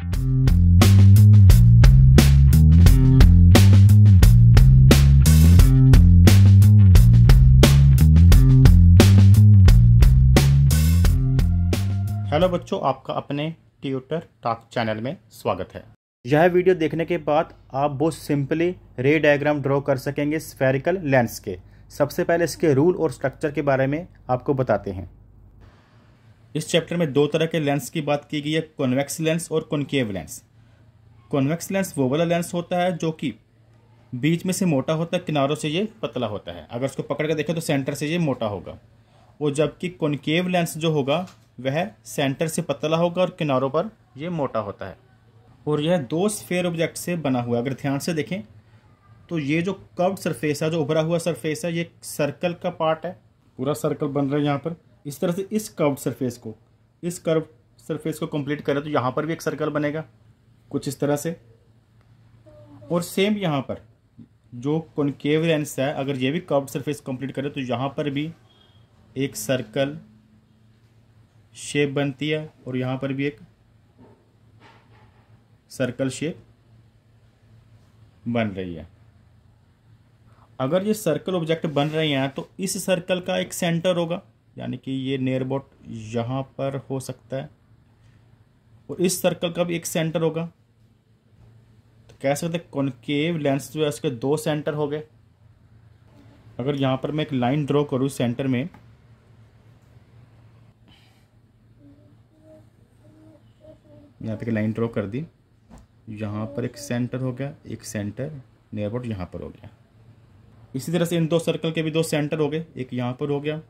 hello बच्चों आपका अपने ट्यूटर टाक चैनल में स्वागत है यह वीडियो देखने के बाद आप बहुत सिंपली रे डायग्राम ड्रॉ कर सकेंगे स्फेरिकल लेंस के सबसे पहले इसके रूल और स्ट्रक्चर के बारे में आपको बताते हैं इस चैप्टर में दो तरह के लेंस की बात की गई है कॉन्वेक्स लेंस और कॉन्केव लेंस कॉन्वेक्स लेंस वो वाला लेंस होता है जो कि बीच में से मोटा होता है किनारों से ये पतला होता है अगर उसको पकड़ कर देखें तो सेंटर से ये मोटा होगा और जबकि कॉन्केव लेंस जो होगा वह सेंटर से पतला होगा और किनारों पर यह मोटा होता है और यह दो स्फेयर ऑब्जेक्ट से बना हुआ है अगर ध्यान से देखें तो ये जो कर्व सरफेस है जो उभरा हुआ सरफेस है ये सर्कल का पार्ट है पूरा सर्कल बन रहा है यहाँ पर इस तरह से इस कर्व सरफेस को इस कर्व सरफेस को कंप्लीट करें तो यहाँ पर भी एक सर्कल बनेगा कुछ इस तरह से और सेम यहाँ पर जो कॉनकेव लेंस है अगर ये भी कर्व सरफेस कंप्लीट करें तो यहाँ पर भी एक सर्कल शेप बनती है और यहाँ पर भी एक सर्कल शेप बन रही है अगर ये सर्कल ऑब्जेक्ट बन रहे हैं तो इस सर्कल का एक सेंटर होगा यानी कि ये नेयरबोट यहाँ पर हो सकता है और इस सर्कल का भी एक सेंटर होगा तो कह सकते हैं कॉन्केव लेंस जो है उसके दो सेंटर हो गए अगर यहाँ पर मैं एक लाइन ड्रॉ करूँ सेंटर में यहाँ तक लाइन ड्रॉ कर दी यहाँ पर एक सेंटर हो गया एक सेंटर नियर अबाउट यहाँ पर हो गया इसी तरह से इन दो सर्कल के भी दो सेंटर हो गए एक यहाँ पर हो गया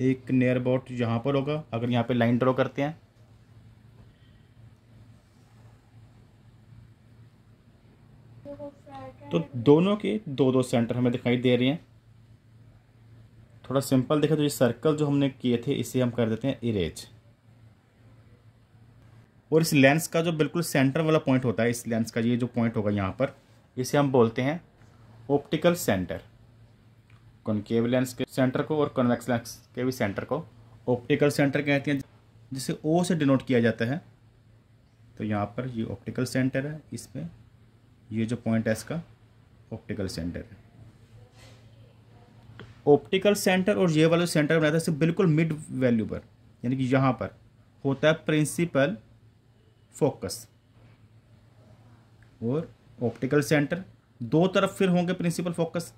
एक नियर अबाउट यहाँ पर होगा अगर यहाँ पे लाइन ड्रॉ करते हैं तो दोनों के दो दो सेंटर हमें दिखाई दे रहे हैं थोड़ा सिंपल देखा तो ये सर्कल जो हमने किए थे इसे हम कर देते हैं इरेज और इस लेंस का जो बिल्कुल सेंटर वाला पॉइंट होता है इस लेंस का ये जो पॉइंट होगा यहाँ पर इसे हम बोलते हैं ऑप्टिकल सेंटर कॉन्केव लेंस के सेंटर को और कॉन्वेक्स लेंस के भी सेंटर को ऑप्टिकल सेंटर कहते हैं जिसे ओ से डिनोट किया जाता है तो यहाँ पर ये ऑप्टिकल सेंटर है इसमें ये जो पॉइंट है इसका ऑप्टिकल सेंटर है ऑप्टिकल सेंटर और ये वाला सेंटर बनाया था इसे बिल्कुल मिड वैल्यू पर यानी कि यहाँ पर होता है प्रिंसिपल फोकस और ऑप्टिकल सेंटर दो तरफ फिर होंगे प्रिंसिपल फोकस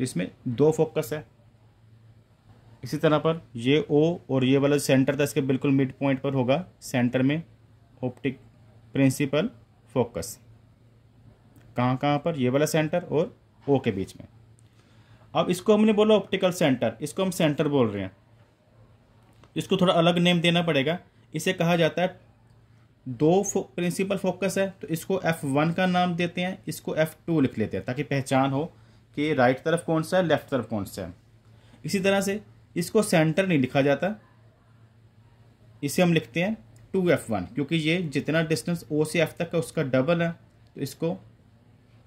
जिसमें दो फोकस है इसी तरह पर ये ओ और ये वाला सेंटर था तो इसके बिल्कुल मिड पॉइंट पर होगा सेंटर में ऑप्टिक प्रिंसिपल फोकस कहाँ कहाँ पर ये वाला सेंटर और ओ के बीच में अब इसको हमने बोला ऑप्टिकल सेंटर इसको हम सेंटर बोल रहे हैं इसको थोड़ा अलग नेम देना पड़ेगा इसे कहा जाता है दो फो, प्रिंसिपल फोकस है तो इसको एफ वन का नाम देते हैं इसको एफ टू लिख लेते हैं ताकि पहचान हो कि राइट तरफ कौन सा है लेफ्ट तरफ कौन सा है इसी तरह से इसको सेंटर नहीं लिखा जाता इसे हम लिखते हैं टू एफ वन क्योंकि ये जितना डिस्टेंस ओ से एफ तक है उसका डबल है तो इसको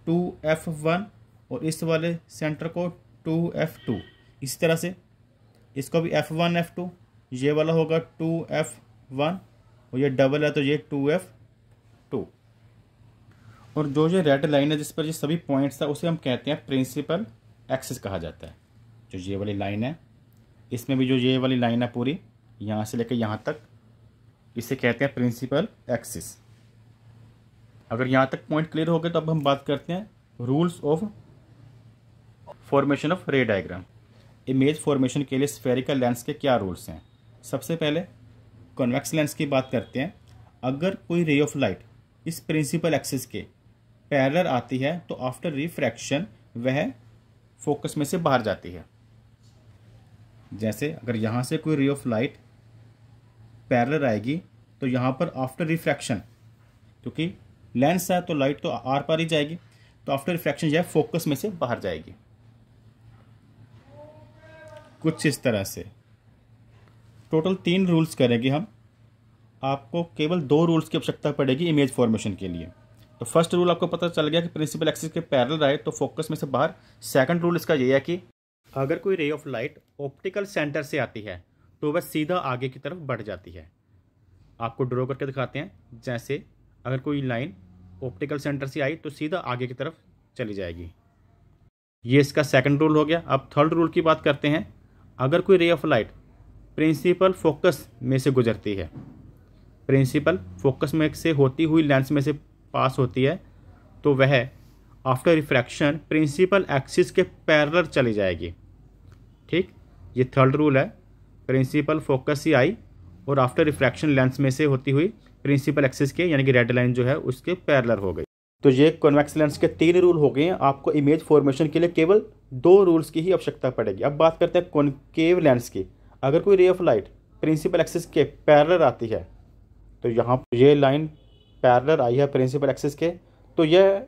टू एफ वन और इस वाले सेंटर को टू एफ टू इसी तरह से इसको भी एफ वन एफ टू ये वाला होगा टू एफ वन और ये डबल है तो ये टू एफ टू और जो ये रेड लाइन है जिस पर ये सभी पॉइंट्स है उसे हम कहते हैं प्रिंसिपल एक्सिस कहा जाता है जो ये वाली लाइन है इसमें भी जो ये वाली लाइन है पूरी यहाँ से लेकर यहाँ तक इसे कहते हैं प्रिंसिपल एक्सिस अगर यहाँ तक पॉइंट क्लियर हो गए तो अब हम बात करते हैं rules of formation of ray diagram image formation के लिए स्फेरिकल लेंस के क्या रूल्स हैं सबसे पहले कॉन्वेक्स लेंस की बात करते हैं अगर कोई रे ऑफ लाइट इस प्रिंसिपल एक्सिस के पैरलर आती है तो आफ्टर रिफ्रैक्शन वह फोकस में से बाहर जाती है जैसे अगर यहाँ से कोई रे ऑफ लाइट पैरलर आएगी तो यहाँ पर आफ्टर रिफ्रैक्शन क्योंकि लेंस है तो लाइट तो आर पार ही जाएगी तो आफ्टर रिफ्रैक्शन यह फोकस में से बाहर जाएगी कुछ इस तरह से टोटल तीन रूल्स करेंगे हम आपको केवल दो रूल्स की आवश्यकता पड़ेगी इमेज फॉर्मेशन के लिए तो फर्स्ट रूल आपको पता चल गया कि प्रिंसिपल एक्सिस के पैरल रहे तो फोकस में से बाहर सेकंड रूल इसका ये है कि अगर कोई ray of light optical centre से आती है तो वह सीधा आगे की तरफ बढ़ जाती है आपको ड्रॉ करके दिखाते हैं जैसे अगर कोई लाइन ऑप्टिकल सेंटर से आई तो सीधा आगे की तरफ चली जाएगी ये इसका सेकंड रूल हो गया अब थर्ड रूल की बात करते हैं अगर कोई ray of light principal focus में से गुजरती है प्रिंसिपल फोकस में से होती हुई लेंस में से पास होती है तो वह आफ्टर रिफ्रैक्शन प्रिंसिपल एक्सिस के पैरलर चली जाएगी ठीक ये थर्ड रूल है प्रिंसिपल फोकस ही आई और आफ्टर रिफ्रैक्शन लेंस में से होती हुई प्रिंसिपल एक्सिस के यानी कि रेड लाइन जो है उसके पैरलर हो गई तो ये कॉन्वेक्स लेंस के तीन रूल हो गए हैं आपको इमेज फॉर्मेशन के लिए केवल दो रूल्स की ही आवश्यकता पड़ेगी अब बात करते हैं कॉन्केव लेंस की अगर कोई ray of light principal axis के पैरलर आती है तो यहाँ ये लाइन पैरलर आई है प्रिंसिपल एक्सिस के तो यह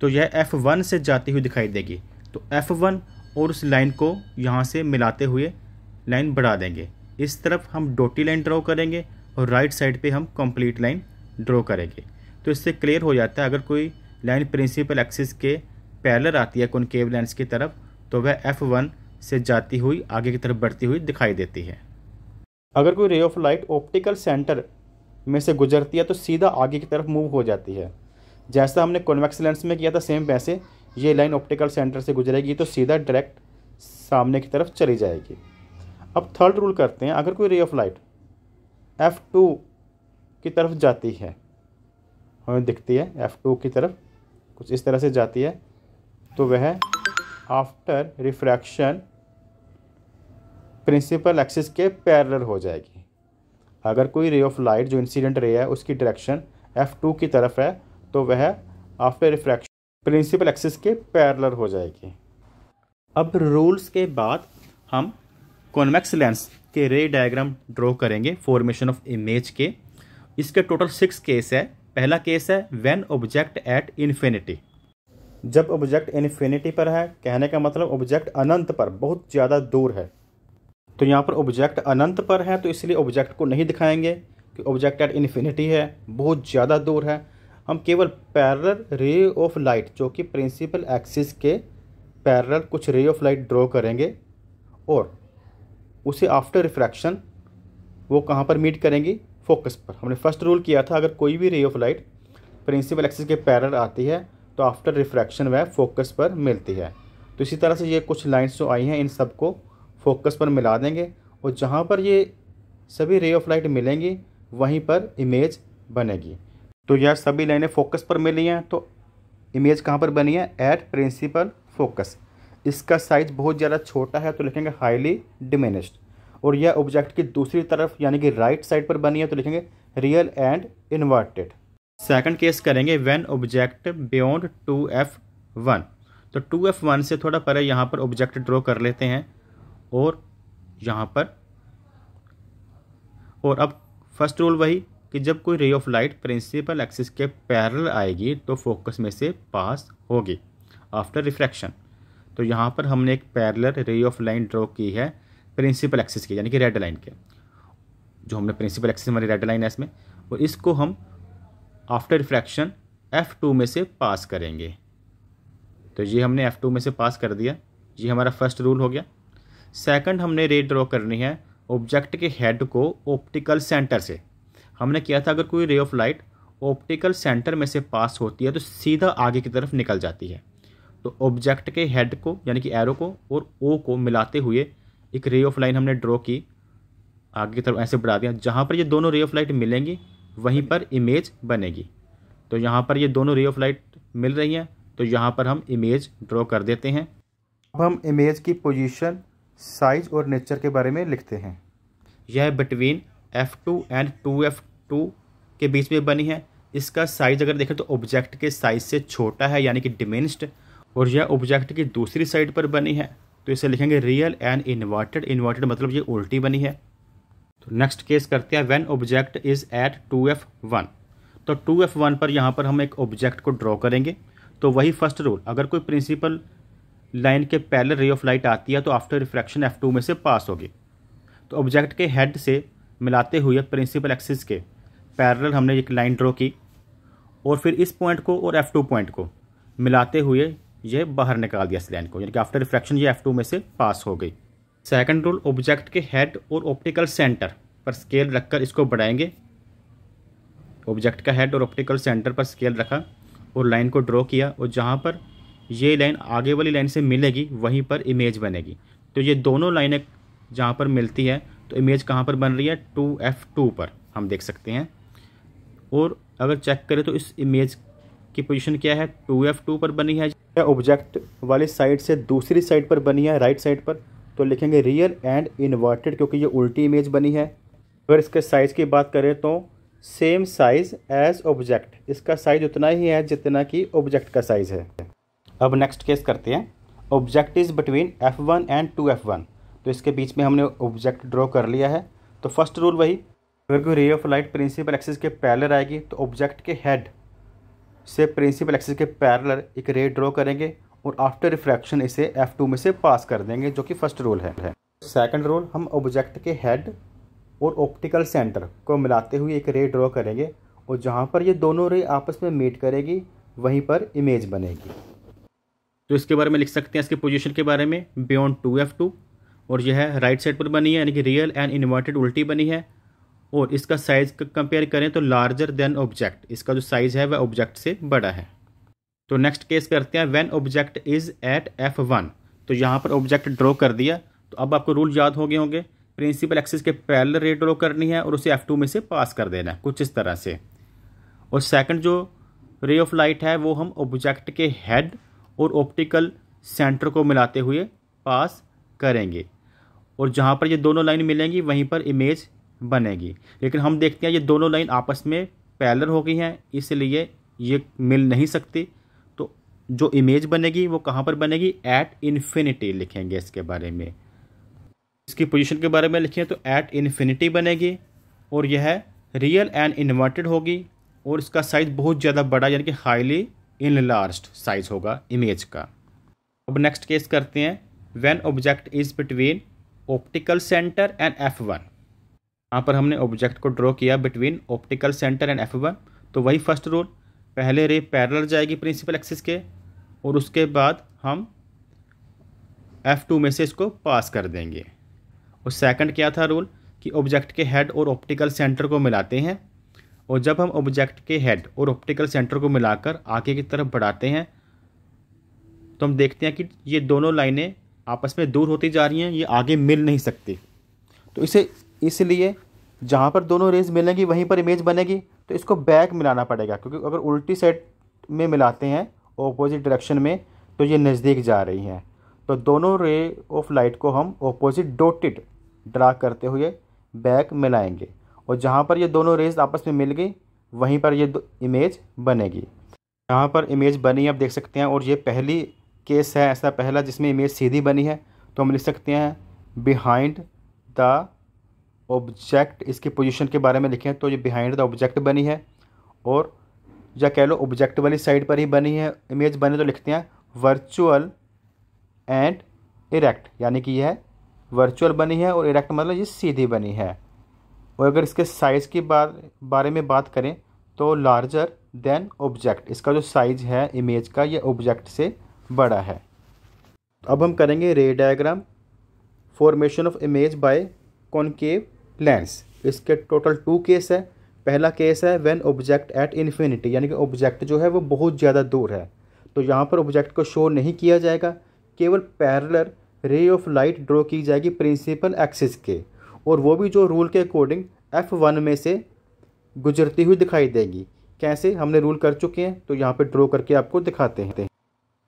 तो यह एफ़ वन से जाती हुई दिखाई देगी तो एफ़ वन और उस लाइन को यहाँ से मिलाते हुए लाइन बढ़ा देंगे इस तरफ हम डोटी लाइन ड्रॉ करेंगे और राइट साइड पे हम कंप्लीट लाइन ड्रॉ करेंगे तो इससे क्लियर हो जाता है अगर कोई लाइन प्रिंसिपल एक्सिस के पैरलर आती है कौन केव लेंस की तरफ तो वह एफ़ वन से जाती हुई आगे की तरफ बढ़ती हुई दिखाई देती है अगर कोई ray of light optical centre में से गुजरती है तो सीधा आगे की तरफ मूव हो जाती है जैसा हमने कॉन्वेक्स लेंस में किया था सेम वैसे ये लाइन ऑप्टिकल सेंटर से गुजरेगी तो सीधा डायरेक्ट सामने की तरफ चली जाएगी अब थर्ड रूल करते हैं अगर कोई ray of light F two की तरफ जाती है हमें दिखती है एफ़ टू की तरफ कुछ इस तरह से जाती है तो वह आफ्टर रिफ्रैक्शन प्रिंसिपल एक्सिस के पैरलर हो जाएगी अगर कोई रे ऑफ लाइट जो इंसिडेंट रे है उसकी डायरेक्शन एफ़ टू की तरफ है तो वह आफ्टर रिफ्रैक्शन प्रिंसिपल एक्सिस के पैरलर हो जाएगी अब रूल्स के बाद हम कॉन्वेक्स लेंस के रे डायग्राम ड्रॉ करेंगे फॉर्मेशन ऑफ इमेज के इसके टोटल सिक्स केस है पहला केस है व्हेन ऑब्जेक्ट एट इन्फिनिटी जब ऑब्जेक्ट इन्फिनिटी पर है कहने का मतलब ऑब्जेक्ट अनंत पर बहुत ज़्यादा दूर है तो यहाँ पर ऑब्जेक्ट अनंत पर है तो इसलिए ऑब्जेक्ट को नहीं दिखाएंगे कि ऑब्जेक्ट एट इन्फिनिटी है बहुत ज़्यादा दूर है हम केवल पैरल रे ऑफ लाइट जो कि प्रिंसिपल एक्सिस के पैरल कुछ रे ऑफ लाइट ड्रॉ करेंगे और उसे आफ्टर रिफ्रैक्शन वो कहाँ पर मीट करेंगी फोकस पर हमने फर्स्ट रूल किया था अगर कोई भी ray of light principal axis के पैरल आती है तो आफ्टर रिफ्रैक्शन वह फोकस पर मिलती है तो इसी तरह से ये कुछ लाइन्स जो आई हैं इन सबको फोकस पर मिला देंगे और जहाँ पर ये सभी रे ऑफ लाइट मिलेंगी वहीं पर इमेज बनेगी तो यह सभी लाइनें फोकस पर मिली हैं तो इमेज कहाँ पर बनी है एट प्रिंसिपल फोकस इसका साइज बहुत ज़्यादा छोटा है तो लिखेंगे हाईली डिमिनिश्ड और यह ऑब्जेक्ट की दूसरी तरफ यानी कि राइट साइड पर बनी है तो लिखेंगे real and inverted second case करेंगे when object beyond two F one तो टू एफ वन से थोड़ा परे यहाँ पर ऑब्जेक्ट ड्रॉ कर लेते हैं और यहाँ पर और अब फर्स्ट रूल वही कि जब कोई ray of light principal axis के पैरल आएगी तो फोकस में से पास होगी आफ्टर रिफ्रैक्शन तो यहाँ पर हमने एक parallel ray of line draw की है प्रिंसिपल एक्सिस की यानी कि रेड लाइन के जो हमने प्रिंसिपल एक्सिस हमारी रेड लाइन है इसमें और इसको हम आफ्टर रिफ्रैक्शन एफ़ टू में से पास करेंगे तो ये हमने एफ़ टू में से पास कर दिया ये हमारा फर्स्ट रूल हो गया सेकंड हमने रे ड्रॉ करनी है ऑब्जेक्ट के हेड को ऑप्टिकल सेंटर से हमने किया था अगर कोई ray of light optical centre में से पास होती है तो सीधा आगे की तरफ निकल जाती है तो ऑब्जेक्ट के हेड को यानी कि एरो को और ओ को मिलाते हुए एक रे ऑफ लाइन हमने ड्रॉ की आगे की तरफ ऐसे बढ़ा दिया जहाँ पर ये दोनों रे ऑफ लाइट मिलेंगी वहीं पर इमेज बनेगी तो यहाँ पर ये दोनों रे ऑफ लाइट मिल रही हैं तो यहाँ पर हम इमेज ड्रॉ कर देते हैं अब हम इमेज की पोजीशन साइज और नेचर के बारे में लिखते हैं यह between F two and two F two के बीच में बनी है इसका साइज अगर देखें तो ऑब्जेक्ट के साइज से छोटा है यानी कि डिमेंस्ड और यह ऑब्जेक्ट की दूसरी साइड पर बनी है तो इसे लिखेंगे रियल एंड इन्वर्टेड इन्वर्टेड मतलब ये उल्टी बनी है तो नेक्स्ट केस करते हैं when object is at two F one तो टू एफ वन पर यहाँ पर हम एक ऑब्जेक्ट को ड्रॉ करेंगे तो वही फर्स्ट रूल अगर कोई प्रिंसिपल लाइन के पैरेलल रे ऑफ लाइट आती है तो आफ्टर रिफ्रैक्शन एफ टू में से पास होगी तो ऑब्जेक्ट के हेड से मिलाते हुए प्रिंसिपल एक्सिस के पैरेलल हमने एक लाइन ड्रॉ की और फिर इस पॉइंट को और एफ टू पॉइंट को मिलाते हुए यह बाहर निकाल दिया इस लाइन को यानी कि आफ्टर रिफ्रैक्शन ये एफ टू में से पास हो गई सेकेंड रूल ऑब्जेक्ट के हेड और ऑप्टिकल सेंटर पर स्केल रखकर इसको बढ़ाएंगे ऑब्जेक्ट का हेड और ऑप्टिकल सेंटर पर स्केल रखा और लाइन को ड्रॉ किया और जहाँ पर ये लाइन आगे वाली लाइन से मिलेगी वहीं पर इमेज बनेगी तो ये दोनों लाइनें जहाँ पर मिलती है तो इमेज कहाँ पर बन रही है टू एफ़ टू पर हम देख सकते हैं और अगर चेक करें तो इस इमेज की पोजीशन क्या है टू एफ़ टू पर बनी है या ऑब्जेक्ट वाली साइड से दूसरी साइड पर बनी है राइट साइड पर तो लिखेंगे रियल एंड इन्वर्टेड क्योंकि ये उल्टी इमेज बनी है अगर इसके साइज़ की बात करें तो सेम साइज़ एज ऑब्जेक्ट इसका साइज़ उतना ही है जितना कि ऑब्जेक्ट का साइज़ है अब नेक्स्ट केस करते हैं object is between F one and two F one तो इसके बीच में हमने ऑब्जेक्ट ड्रॉ कर लिया है तो फर्स्ट रूल वही अगर कोई ray of light principal axis के पैरलर आएगी तो ऑब्जेक्ट के हेड से प्रिंसिपल एक्सिस के पैरलर एक रे ड्रॉ करेंगे और आफ्टर रिफ्रैक्शन इसे एफ़ टू में से पास कर देंगे जो कि फर्स्ट रूल है सेकेंड रूल हम ऑब्जेक्ट के हेड और ऑप्टिकल सेंटर को मिलाते हुए एक रे ड्रॉ करेंगे और जहाँ पर ये दोनों रे आपस में मीट करेगी वहीं पर इमेज बनेगी तो इसके बारे में लिख सकते हैं इसके पोजीशन के बारे में बियॉन्ड टू एफ टू और यह है राइट साइड पर बनी है यानी कि रियल एंड इन्वर्टेड उल्टी बनी है और इसका साइज़ कंपेयर करें तो लार्जर देन ऑब्जेक्ट इसका जो साइज़ है वह ऑब्जेक्ट से बड़ा है तो नेक्स्ट केस करते हैं when object is at F one तो यहाँ पर ऑब्जेक्ट ड्रॉ कर दिया तो अब आपको रूल याद हो गए होंगे प्रिंसिपल एक्सिस के पैरेलल रे ड्रॉ करनी है और उसे एफ टू में से पास कर देना है कुछ इस तरह से और सेकंड जो रे ऑफ लाइट है वो हम ऑब्जेक्ट के हेड और ऑप्टिकल सेंटर को मिलाते हुए पास करेंगे और जहाँ पर ये दोनों लाइन मिलेंगी वहीं पर इमेज बनेगी लेकिन हम देखते हैं ये दोनों लाइन आपस में पैलर हो गई हैं इसलिए ये मिल नहीं सकती तो जो इमेज बनेगी वो कहाँ पर बनेगी एट इन्फिनिटी लिखेंगे इसके बारे में इसकी पोजीशन के बारे में लिखें तो एट इन्फिनिटी बनेगी और यह रियल एंड इन्वर्टेड होगी और इसका साइज़ बहुत ज़्यादा बड़ा यानी कि हाईली इन लार्स्ट साइज होगा इमेज का अब नेक्स्ट केस करते हैं when object is between optical centre and F one यहाँ पर हमने ऑब्जेक्ट को ड्रॉ किया between optical centre and F one तो वही फर्स्ट रूल पहले रे पैरल जाएगी प्रिंसिपल एक्सिस के और उसके बाद हम एफ टू में से इसको पास कर देंगे और सेकंड क्या था रूल कि ऑब्जेक्ट के हेड और ऑप्टिकल सेंटर को मिलाते हैं और जब हम ऑब्जेक्ट के हेड और ऑप्टिकल सेंटर को मिलाकर आगे की तरफ बढ़ाते हैं तो हम देखते हैं कि ये दोनों लाइनें आपस में दूर होती जा रही हैं ये आगे मिल नहीं सकती तो इसे इसलिए जहाँ पर दोनों रेज मिलेंगी वहीं पर इमेज बनेगी तो इसको बैक मिलाना पड़ेगा क्योंकि अगर उल्टी साइड में मिलाते हैं ऑपोजिट डायरेक्शन में तो ये नज़दीक जा रही हैं तो दोनों रे ऑफ लाइट को हम ऑपोजिट डोटेड ड्रा करते हुए बैक मिलाएंगे और जहाँ पर ये दोनों रेज आपस में मिल गई वहीं पर ये इमेज बनेगी यहाँ पर इमेज बनी आप देख सकते हैं और ये पहली केस है ऐसा पहला जिसमें इमेज सीधी बनी है तो हम लिख सकते हैं बिहाइंड द ऑब्जेक्ट इसकी पोजीशन के बारे में लिखें तो ये बिहाइंड द ऑब्जेक्ट बनी है और या कह लो ऑब्जेक्ट वाली साइड पर ही बनी है इमेज बने तो लिखते हैं वर्चुअल एंड इरेक्ट यानी कि यह वर्चुअल बनी है और इरेक्ट मतलब ये सीधी बनी है और अगर इसके साइज़ के बार बारे में बात करें तो लार्जर देन ऑब्जेक्ट इसका जो साइज़ है इमेज का यह ऑब्जेक्ट से बड़ा है अब हम करेंगे ray diagram formation of image by concave lens इसके टोटल टू केस है पहला केस है व्हेन ऑब्जेक्ट एट इन्फिनिटी यानी कि ऑब्जेक्ट जो है वो बहुत ज़्यादा दूर है तो यहाँ पर ऑब्जेक्ट को शो नहीं किया जाएगा केवल पैरलर रे ऑफ लाइट ड्रॉ की जाएगी प्रिंसिपल एक्सिस के और वो भी जो रूल के अकॉर्डिंग एफ़ वन में से गुजरती हुई दिखाई देगी कैसे हमने रूल कर चुके हैं तो यहाँ पर ड्रॉ करके आपको दिखाते हैं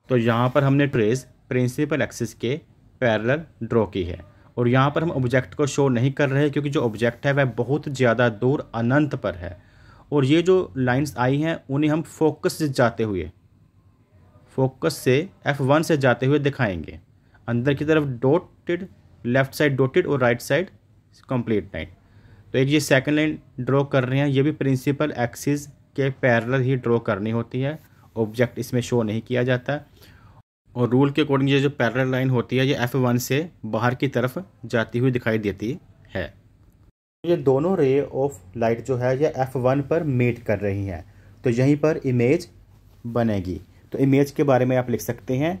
तो यहाँ पर हमने ट्रेस प्रिंसिपल एक्सिस के पैरल ड्रॉ की है और यहाँ पर हम ऑब्जेक्ट को शो नहीं कर रहे क्योंकि जो ऑब्जेक्ट है वह बहुत ज़्यादा दूर अनंत पर है और ये जो लाइंस आई हैं उन्हें हम फोकस से जाते हुए फोकस से एफ़ वन से जाते हुए दिखाएंगे अंदर की तरफ डोटेड लेफ्ट साइड डोटेड और राइट साइड कंप्लीट लाइन तो एक ये सेकंड लाइन ड्रॉ कर रहे हैं ये भी प्रिंसिपल एक्सिस के पैरल ही ड्रॉ करनी होती है ऑब्जेक्ट इसमें शो नहीं किया जाता और रूल के अकॉर्डिंग ये जो पैरल लाइन होती है ये एफ़ वन से बाहर की तरफ जाती हुई दिखाई देती है ये दोनों रे ऑफ लाइट जो है ये एफ़ वन पर मीट कर रही हैं तो यहीं पर इमेज बनेगी तो इमेज के बारे में आप लिख सकते हैं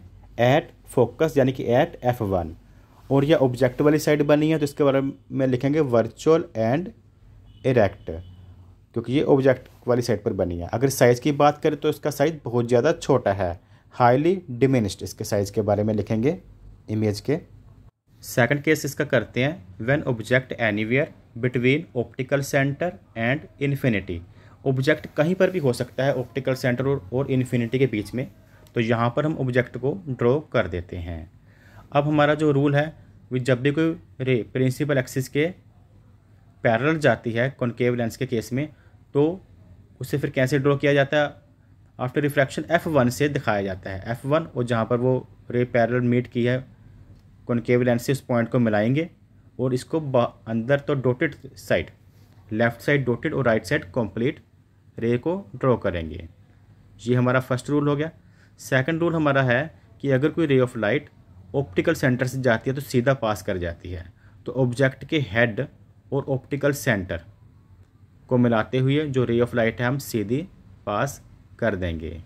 एट फोकस यानी कि एट एफ़ वन और यह ऑब्जेक्ट वाली साइड बनी है तो इसके बारे में लिखेंगे वर्चुअल एंड इरेक्ट क्योंकि ये ऑब्जेक्ट वाली साइड पर बनी है अगर साइज़ की बात करें तो इसका साइज़ बहुत ज़्यादा छोटा है हाईली डिमिनिश्ड इसके साइज़ के बारे में लिखेंगे इमेज के सेकंड केस इसका करते हैं when object anywhere between optical centre and infinity object कहीं पर भी हो सकता है ऑप्टिकल सेंटर और, और इन्फिनिटी के बीच में तो यहाँ पर हम ऑब्जेक्ट को ड्रॉ कर देते हैं अब हमारा जो रूल है वो जब भी कोई रे प्रिंसिपल एक्सिस के पैरल जाती है कॉन्केव लेंस के केस में तो उसे फिर कैसे ड्रॉ किया जाता है आफ्टर रिफ्रैक्शन एफ़ वन से दिखाया जाता है एफ़ वन और जहाँ पर वो रे पैरल मीट की है कॉन्केव लेंस से उस पॉइंट को मिलाएंगे और इसको अंदर तो dotted side left side dotted और राइट साइड कंप्लीट रे को ड्रॉ करेंगे ये हमारा फर्स्ट रूल हो गया सेकंड रूल हमारा है कि अगर कोई ray of light optical centre से जाती है तो सीधा पास कर जाती है तो ऑब्जेक्ट के हेड और ऑप्टिकल सेंटर को मिलाते हुए जो रे ऑफ लाइट है हम सीधी पास कर देंगे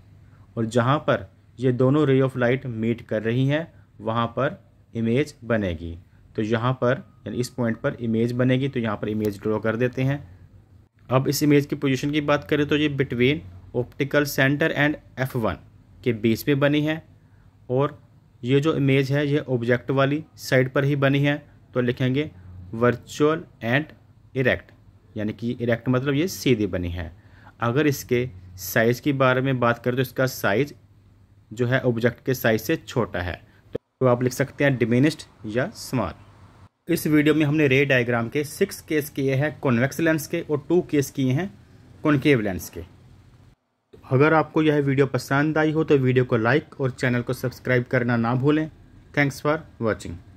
और जहाँ पर ये दोनों रे ऑफ लाइट मीट कर रही हैं वहाँ पर इमेज बनेगी तो यहाँ पर यानी इस पॉइंट पर इमेज बनेगी तो यहाँ पर इमेज ड्रॉ कर देते हैं अब इस इमेज की पोजीशन की बात करें तो ये between optical centre and F one के बीच में बनी है और ये जो इमेज है ये ऑब्जेक्ट वाली साइड पर ही बनी है तो लिखेंगे वर्चुअल एंड इरेक्ट यानी कि इरेक्ट मतलब ये सीधी बनी है अगर इसके साइज़ के बारे में बात करें तो इसका साइज़ जो है ऑब्जेक्ट के साइज़ से छोटा है तो आप लिख सकते हैं डिमिनिस्ड या स्मॉल इस वीडियो में हमने रे डायग्राम के सिक्स केस किए हैं कॉन्वेक्स लेंस के और टू केस किए हैं कॉन्केव लेंस के अगर आपको यह वीडियो पसंद आई हो तो वीडियो को लाइक और चैनल को सब्सक्राइब करना ना भूलें थैंक्स फॉर वॉचिंग